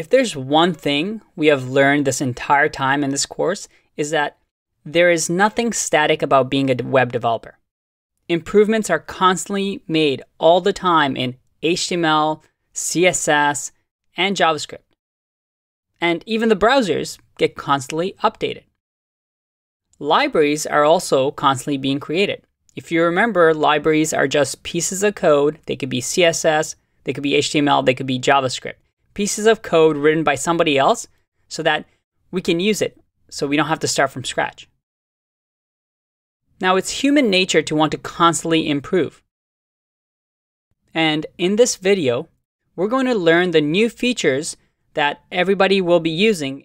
If there's one thing we have learned this entire time in this course is that there is nothing static about being a web developer. Improvements are constantly made all the time in HTML, CSS, and JavaScript. And even the browsers get constantly updated. Libraries are also constantly being created. If you remember, libraries are just pieces of code. They could be CSS, they could be HTML, they could be JavaScript pieces of code written by somebody else so that we can use it so we don't have to start from scratch. Now, it's human nature to want to constantly improve. And in this video, we're going to learn the new features that everybody will be using.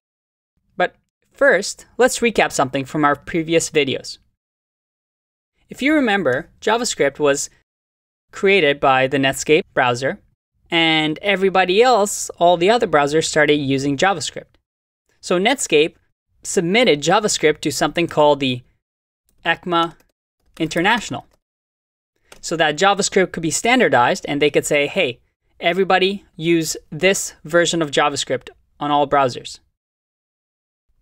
But first, let's recap something from our previous videos. If you remember, JavaScript was created by the Netscape browser and everybody else, all the other browsers, started using JavaScript. So Netscape submitted JavaScript to something called the ECMA International so that JavaScript could be standardized and they could say, hey, everybody use this version of JavaScript on all browsers.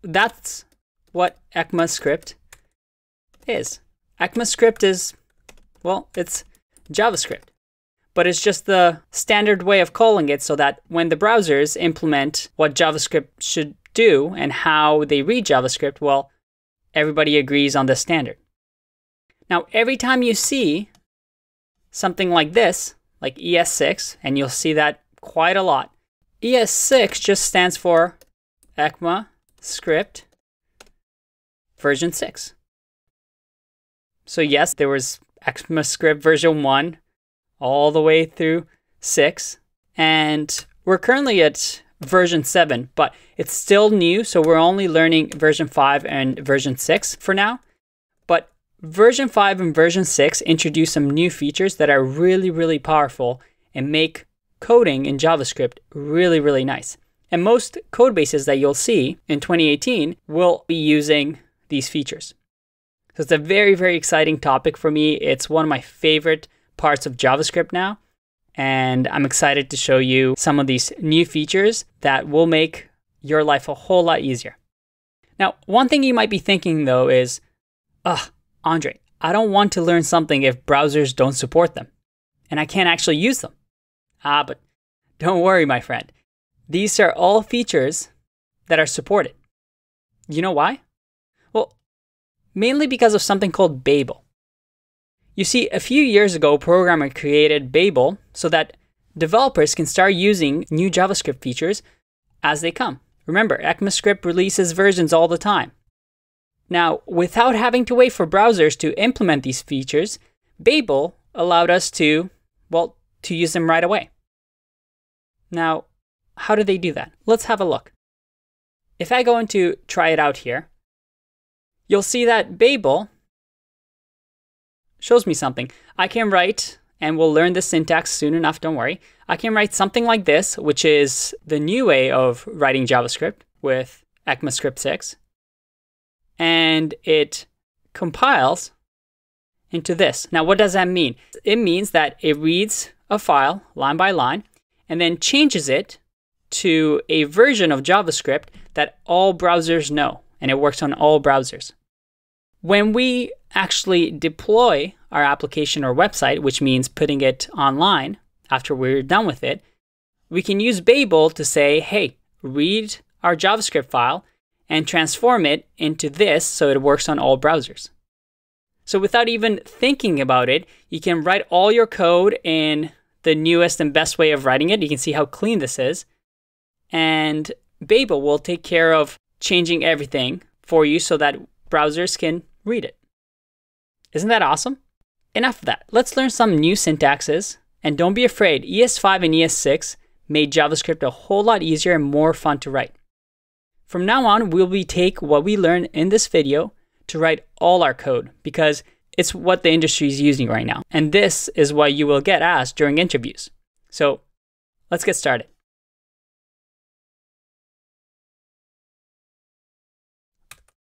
That's what ECMAScript is. ECMAScript is, well, it's JavaScript but it's just the standard way of calling it so that when the browsers implement what JavaScript should do and how they read JavaScript, well, everybody agrees on the standard. Now, every time you see something like this, like ES6, and you'll see that quite a lot, ES6 just stands for ECMA script version 6. So yes, there was ECMAScript version 1, all the way through 6. And we're currently at version 7, but it's still new, so we're only learning version 5 and version 6 for now. But version 5 and version 6 introduce some new features that are really, really powerful and make coding in JavaScript really, really nice. And most code bases that you'll see in 2018 will be using these features. So it's a very, very exciting topic for me. It's one of my favorite parts of JavaScript now. And I'm excited to show you some of these new features that will make your life a whole lot easier. Now, one thing you might be thinking though is, ugh, Andre, I don't want to learn something if browsers don't support them and I can't actually use them. Ah, but don't worry, my friend. These are all features that are supported. You know why? Well, mainly because of something called Babel. You see, a few years ago, a Programmer created Babel so that developers can start using new JavaScript features as they come. Remember, ECMAScript releases versions all the time. Now, without having to wait for browsers to implement these features, Babel allowed us to, well, to use them right away. Now, how do they do that? Let's have a look. If I go into try it out here, you'll see that Babel shows me something. I can write, and we'll learn the syntax soon enough, don't worry. I can write something like this, which is the new way of writing JavaScript with ECMAScript 6. And it compiles into this. Now, what does that mean? It means that it reads a file line by line and then changes it to a version of JavaScript that all browsers know, and it works on all browsers. When we actually deploy our application or website, which means putting it online after we're done with it, we can use Babel to say, hey, read our JavaScript file and transform it into this so it works on all browsers. So without even thinking about it, you can write all your code in the newest and best way of writing it. You can see how clean this is. And Babel will take care of changing everything for you so that browsers can read it. Isn't that awesome? Enough of that. Let's learn some new syntaxes. And don't be afraid, ES5 and ES6 made JavaScript a whole lot easier and more fun to write. From now on, we'll be take what we learn in this video to write all our code because it's what the industry is using right now. And this is what you will get asked during interviews. So let's get started.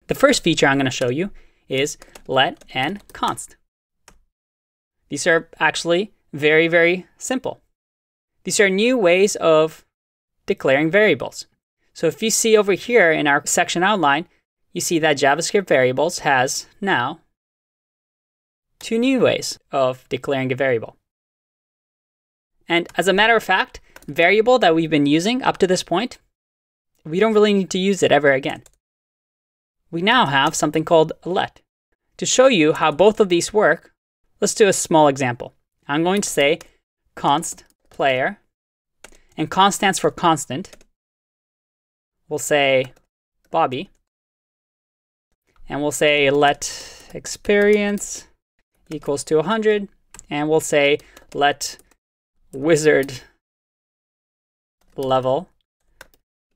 The first feature I'm going to show you is let and const. These are actually very, very simple. These are new ways of declaring variables. So if you see over here in our section outline, you see that JavaScript variables has now two new ways of declaring a variable. And as a matter of fact, variable that we've been using up to this point, we don't really need to use it ever again we now have something called let. To show you how both of these work, let's do a small example. I'm going to say const player, and const stands for constant. We'll say Bobby, and we'll say let experience equals to 100, and we'll say let wizard level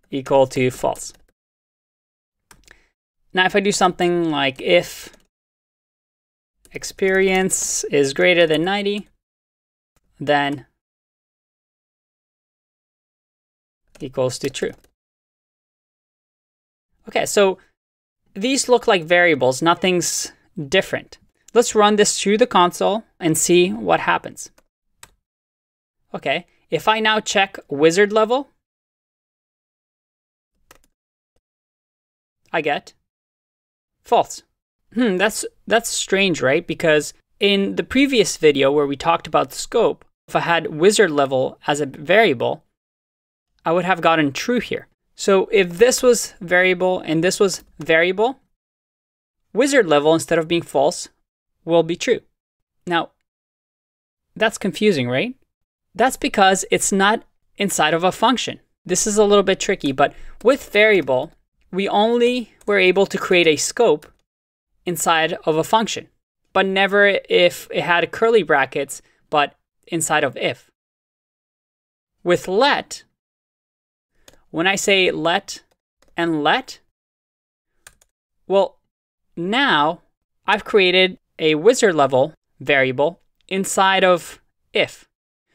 equal to false. Now if I do something like if experience is greater than 90, then equals to true. Okay, so these look like variables, nothing's different. Let's run this through the console and see what happens. Okay, if I now check wizard level, I get False. Hmm, that's, that's strange, right? Because in the previous video where we talked about scope, if I had wizard level as a variable, I would have gotten true here. So if this was variable and this was variable, wizard level, instead of being false, will be true. Now, that's confusing, right? That's because it's not inside of a function. This is a little bit tricky, but with variable, we only were able to create a scope inside of a function, but never if it had curly brackets, but inside of if. With let, when I say let and let, well, now I've created a wizard level variable inside of if.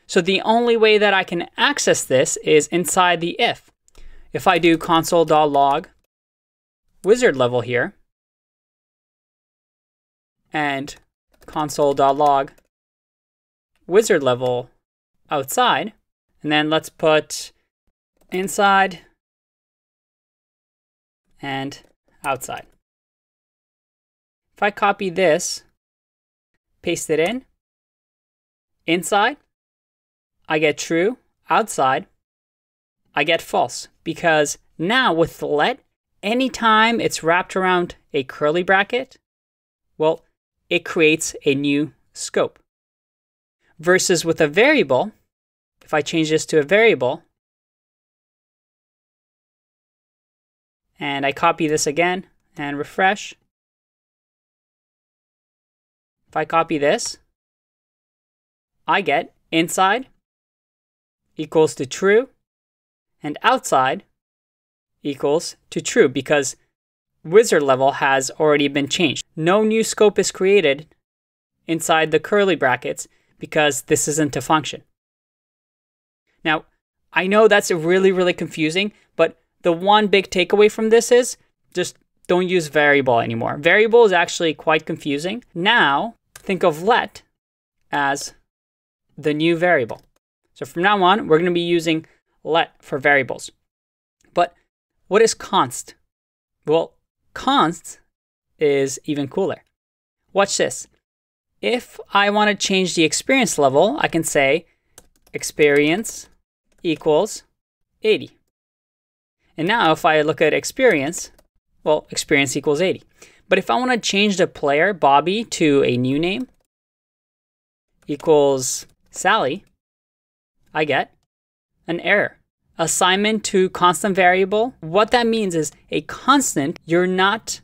So the only way that I can access this is inside the if. If I do console.log wizard level here and console.log wizard level outside. And then let's put inside and outside. If I copy this, paste it in, inside, I get true, outside, I get false, because now with let, anytime it's wrapped around a curly bracket, well, it creates a new scope. Versus with a variable, if I change this to a variable, and I copy this again and refresh, if I copy this, I get inside equals to true and outside equals to true because wizard level has already been changed. No new scope is created inside the curly brackets because this isn't a function. Now, I know that's really, really confusing, but the one big takeaway from this is just don't use variable anymore. Variable is actually quite confusing. Now, think of let as the new variable. So from now on, we're going to be using let for variables. What is const? Well, const is even cooler. Watch this. If I want to change the experience level, I can say experience equals 80. And now if I look at experience, well, experience equals 80. But if I want to change the player, Bobby, to a new name equals Sally, I get an error assignment to constant variable. What that means is a constant, you're not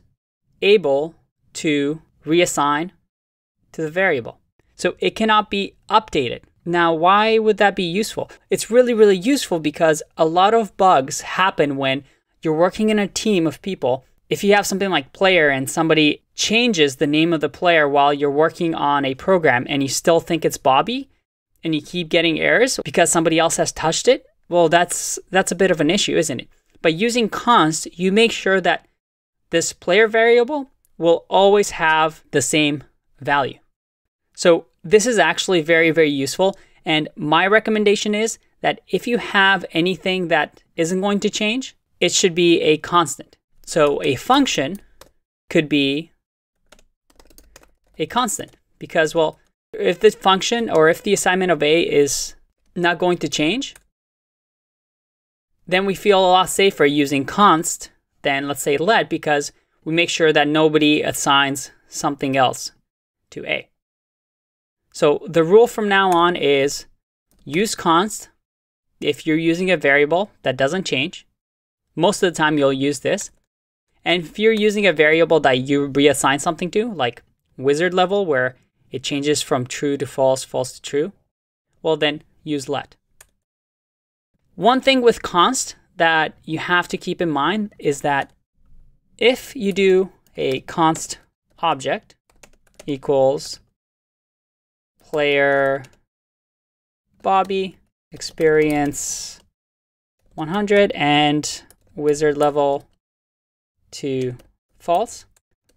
able to reassign to the variable. So it cannot be updated. Now, why would that be useful? It's really, really useful because a lot of bugs happen when you're working in a team of people. If you have something like player and somebody changes the name of the player while you're working on a program and you still think it's Bobby and you keep getting errors because somebody else has touched it, well, that's, that's a bit of an issue, isn't it? But using const, you make sure that this player variable will always have the same value. So this is actually very, very useful. And my recommendation is that if you have anything that isn't going to change, it should be a constant. So a function could be a constant because, well, if the function or if the assignment of A is not going to change, then we feel a lot safer using const than let's say let because we make sure that nobody assigns something else to A. So the rule from now on is use const if you're using a variable that doesn't change. Most of the time you'll use this. And if you're using a variable that you reassign something to, like wizard level where it changes from true to false, false to true, well then use let. One thing with const that you have to keep in mind is that if you do a const object equals player Bobby experience 100 and wizard level to false.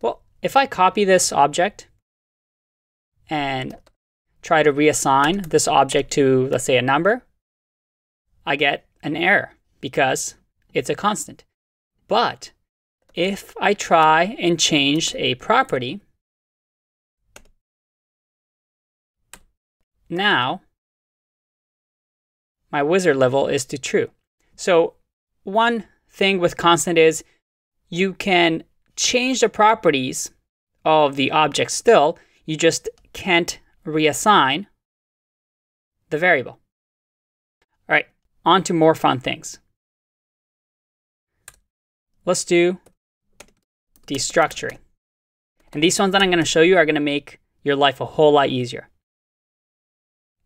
Well, if I copy this object and try to reassign this object to, let's say, a number, I get an error because it's a constant. But if I try and change a property, now my wizard level is to true. So one thing with constant is you can change the properties of the object still, you just can't reassign the variable on to more fun things. Let's do destructuring. And these ones that I'm going to show you are going to make your life a whole lot easier.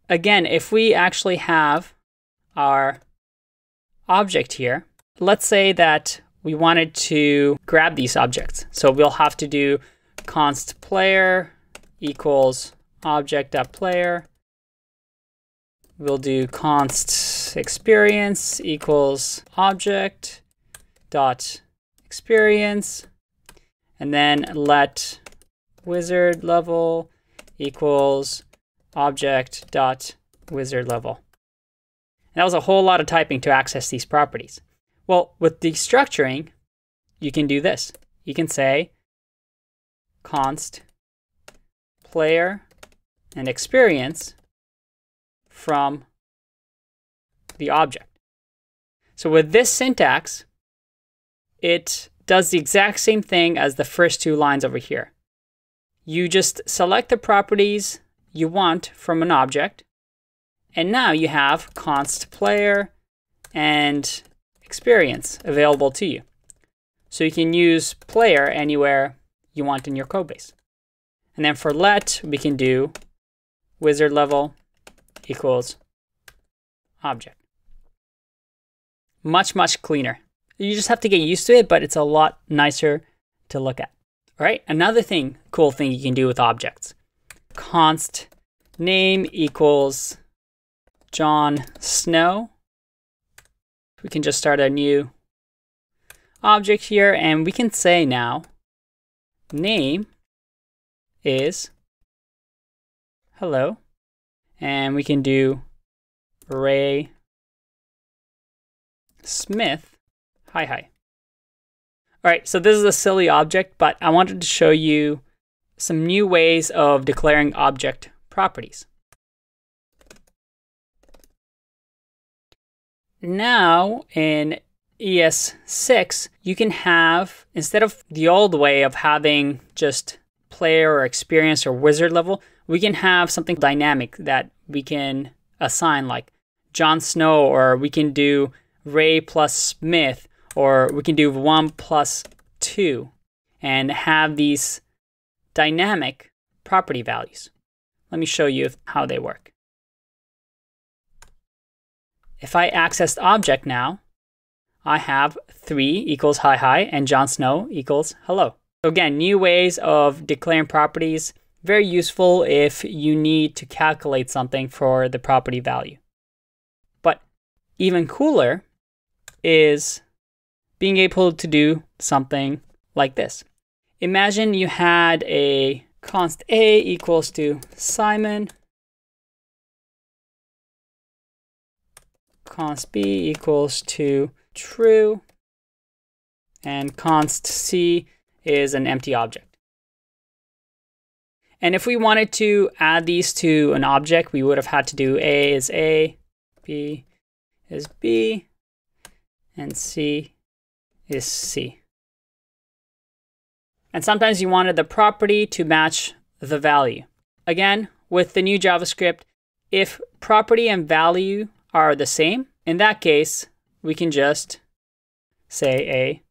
Again, if we actually have our object here, let's say that we wanted to grab these objects. So we'll have to do const player equals object.player we'll do const experience equals object dot experience and then let wizard level equals object dot wizard level. And that was a whole lot of typing to access these properties. Well, with destructuring, you can do this. You can say const player and experience from the object. So with this syntax, it does the exact same thing as the first two lines over here. You just select the properties you want from an object, and now you have const player and experience available to you. So you can use player anywhere you want in your code base. And then for let, we can do wizard level equals object. Much, much cleaner. You just have to get used to it, but it's a lot nicer to look at. All right, another thing, cool thing you can do with objects. Const name equals John Snow. We can just start a new object here and we can say now name is hello and we can do Ray Smith. Hi, hi. All right, so this is a silly object, but I wanted to show you some new ways of declaring object properties. Now in ES6, you can have, instead of the old way of having just player or experience or wizard level, we can have something dynamic that we can assign like Jon Snow, or we can do Ray plus Smith, or we can do one plus two, and have these dynamic property values. Let me show you how they work. If I access object now, I have 3 equals hi hi and John Snow equals hello. So again, new ways of declaring properties very useful if you need to calculate something for the property value. But even cooler is being able to do something like this. Imagine you had a const a equals to Simon, const b equals to true, and const c is an empty object. And if we wanted to add these to an object, we would have had to do A is A, B is B, and C is C. And sometimes you wanted the property to match the value. Again, with the new JavaScript, if property and value are the same, in that case, we can just say A,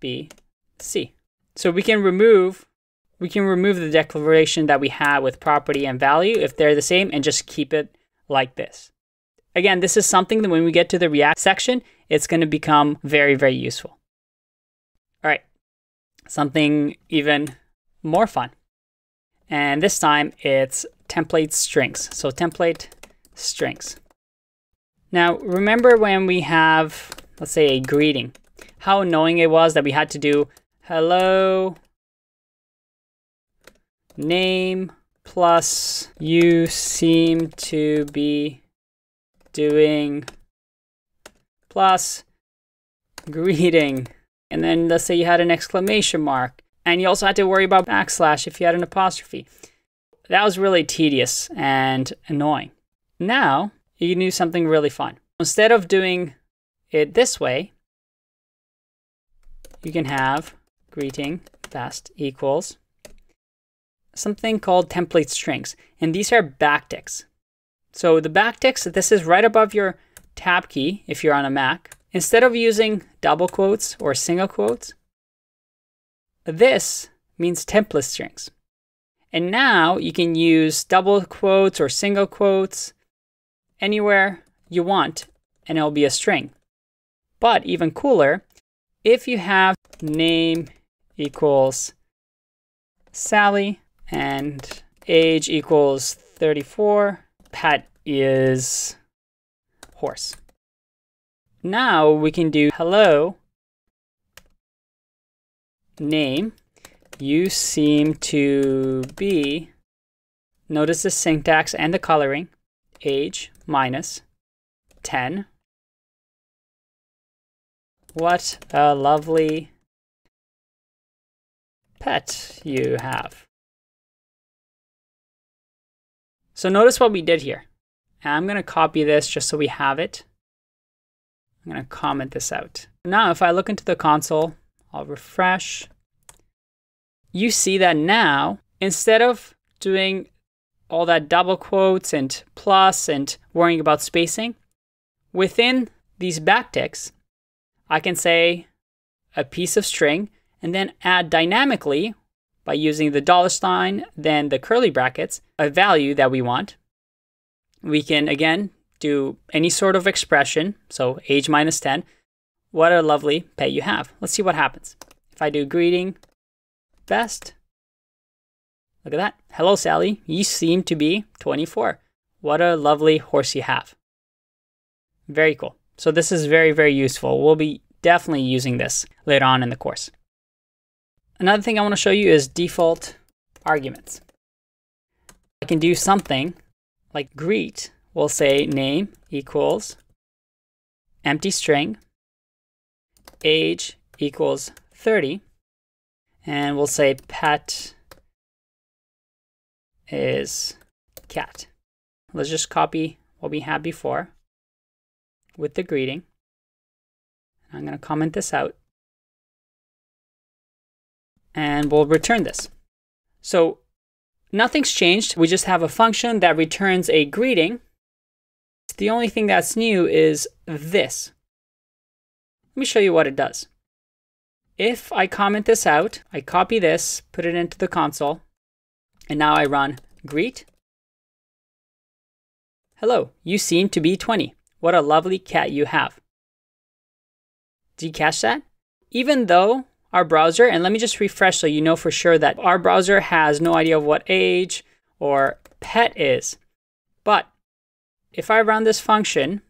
B, C. So we can remove we can remove the declaration that we have with property and value if they're the same and just keep it like this. Again, this is something that when we get to the React section, it's going to become very, very useful. All right, something even more fun. And this time it's template strings. So template strings. Now, remember when we have, let's say a greeting, how annoying it was that we had to do hello name plus you seem to be doing plus greeting. And then let's say you had an exclamation mark. And you also had to worry about backslash if you had an apostrophe. That was really tedious and annoying. Now you can do something really fun. Instead of doing it this way, you can have greeting best equals something called template strings, and these are backticks. So the backticks, this is right above your tab key if you're on a Mac. Instead of using double quotes or single quotes, this means template strings. And now you can use double quotes or single quotes anywhere you want, and it'll be a string. But even cooler, if you have name equals Sally, and age equals 34. Pat is horse. Now we can do hello name. You seem to be, notice the syntax and the coloring, age minus 10. What a lovely pet you have. So notice what we did here. I'm going to copy this just so we have it. I'm going to comment this out. Now, if I look into the console, I'll refresh. You see that now, instead of doing all that double quotes and plus and worrying about spacing, within these backticks, I can say a piece of string and then add dynamically by using the dollar sign, then the curly brackets, a value that we want. We can, again, do any sort of expression, so age minus 10. What a lovely pet you have. Let's see what happens. If I do greeting, best, look at that. Hello, Sally. You seem to be 24. What a lovely horse you have. Very cool. So this is very, very useful. We'll be definitely using this later on in the course. Another thing I want to show you is default arguments. I can do something like greet will say name equals empty string, age equals 30, and we'll say pet is cat. Let's just copy what we had before with the greeting. I'm going to comment this out and we'll return this. So nothing's changed. We just have a function that returns a greeting. The only thing that's new is this. Let me show you what it does. If I comment this out, I copy this, put it into the console, and now I run greet. Hello, you seem to be 20. What a lovely cat you have. Do you catch that? Even though our browser. And let me just refresh so you know for sure that our browser has no idea of what age or pet is. But if I run this function,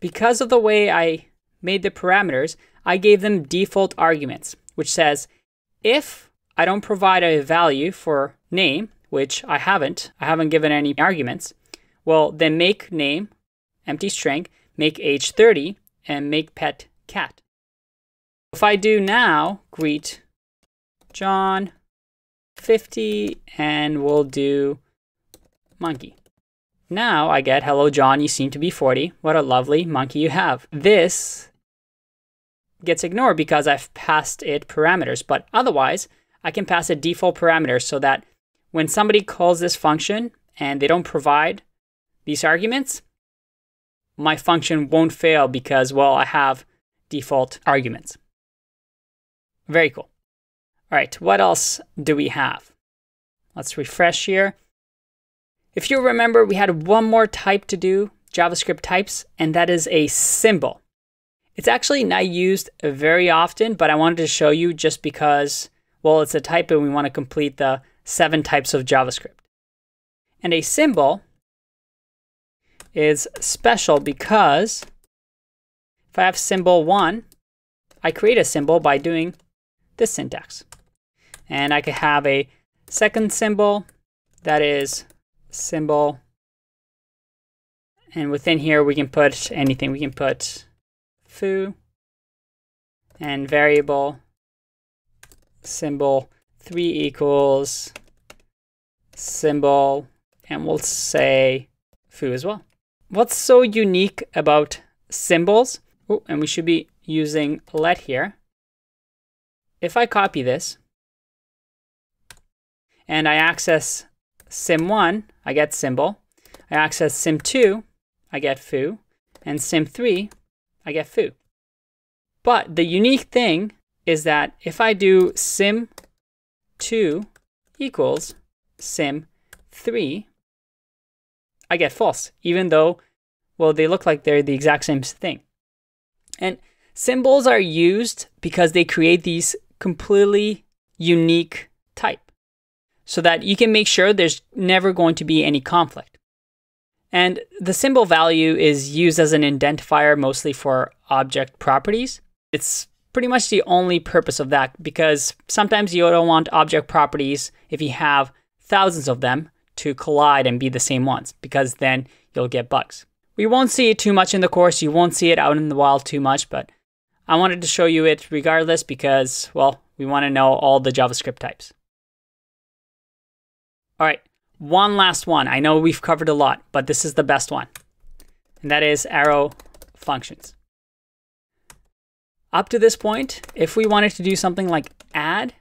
because of the way I made the parameters, I gave them default arguments, which says if I don't provide a value for name, which I haven't, I haven't given any arguments, well, then make name, empty string, make age 30, and make pet cat. If I do now, greet John 50 and we'll do monkey. Now I get, hello John, you seem to be 40. What a lovely monkey you have. This gets ignored because I've passed it parameters, but otherwise I can pass a default parameter so that when somebody calls this function and they don't provide these arguments, my function won't fail because, well, I have default arguments. Very cool. All right, what else do we have? Let's refresh here. If you remember, we had one more type to do, JavaScript types, and that is a symbol. It's actually not used very often, but I wanted to show you just because, well, it's a type and we want to complete the seven types of JavaScript. And a symbol is special because if I have symbol one, I create a symbol by doing this syntax. And I could have a second symbol that is symbol. And within here, we can put anything. We can put foo and variable symbol 3 equals symbol, and we'll say foo as well. What's so unique about symbols? Oh, and we should be using let here. If I copy this and I access sim1, I get symbol. I access sim2, I get foo. And sim3, I get foo. But the unique thing is that if I do sim2 equals sim3, I get false, even though, well, they look like they're the exact same thing. And symbols are used because they create these completely unique type so that you can make sure there's never going to be any conflict. And the symbol value is used as an identifier mostly for object properties. It's pretty much the only purpose of that because sometimes you don't want object properties if you have thousands of them to collide and be the same ones because then you'll get bugs. We won't see it too much in the course. You won't see it out in the wild too much, but I wanted to show you it regardless because, well, we want to know all the JavaScript types. All right, one last one. I know we've covered a lot, but this is the best one, and that is arrow functions. Up to this point, if we wanted to do something like add,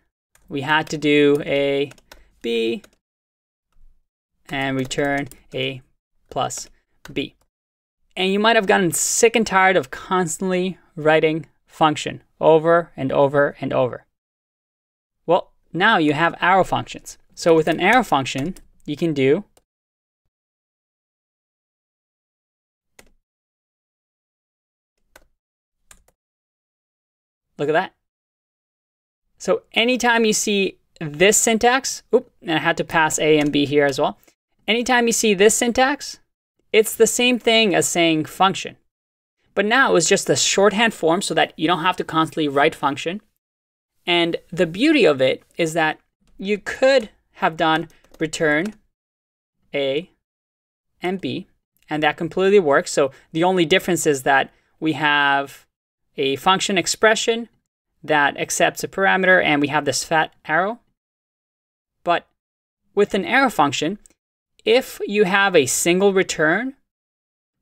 we had to do a b and return a plus b. And you might have gotten sick and tired of constantly writing function over and over and over. Well, now you have arrow functions. So with an arrow function, you can do Look at that. So anytime you see this syntax, oop, and I had to pass A and B here as well. Anytime you see this syntax, it's the same thing as saying function. But now it's just a shorthand form so that you don't have to constantly write function. And the beauty of it is that you could have done return a and b, and that completely works. So the only difference is that we have a function expression that accepts a parameter and we have this fat arrow. But with an arrow function, if you have a single return,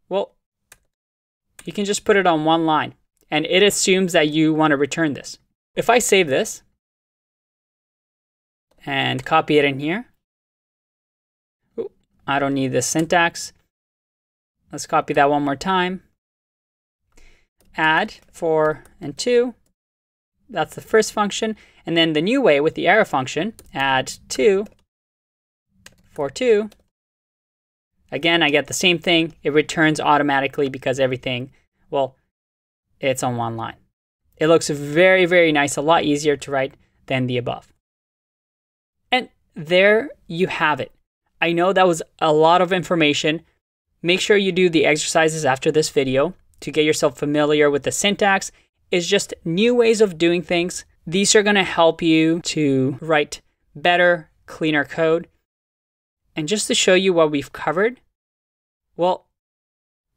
well, you can just put it on one line and it assumes that you want to return this. If I save this and copy it in here, I don't need this syntax. Let's copy that one more time. Add four and two. That's the first function. And then the new way with the arrow function, add two, four, two, Again, I get the same thing. It returns automatically because everything, well, it's on one line. It looks very, very nice, a lot easier to write than the above. And there you have it. I know that was a lot of information. Make sure you do the exercises after this video to get yourself familiar with the syntax. It's just new ways of doing things. These are going to help you to write better, cleaner code. And just to show you what we've covered, well,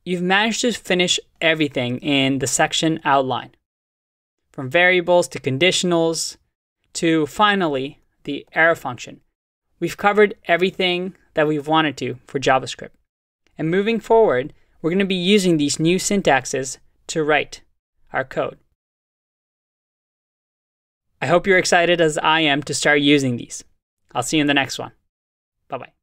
you've managed to finish everything in the section outline. From variables to conditionals to finally the arrow function. We've covered everything that we've wanted to for JavaScript. And moving forward, we're going to be using these new syntaxes to write our code. I hope you're excited as I am to start using these. I'll see you in the next one. Bye bye.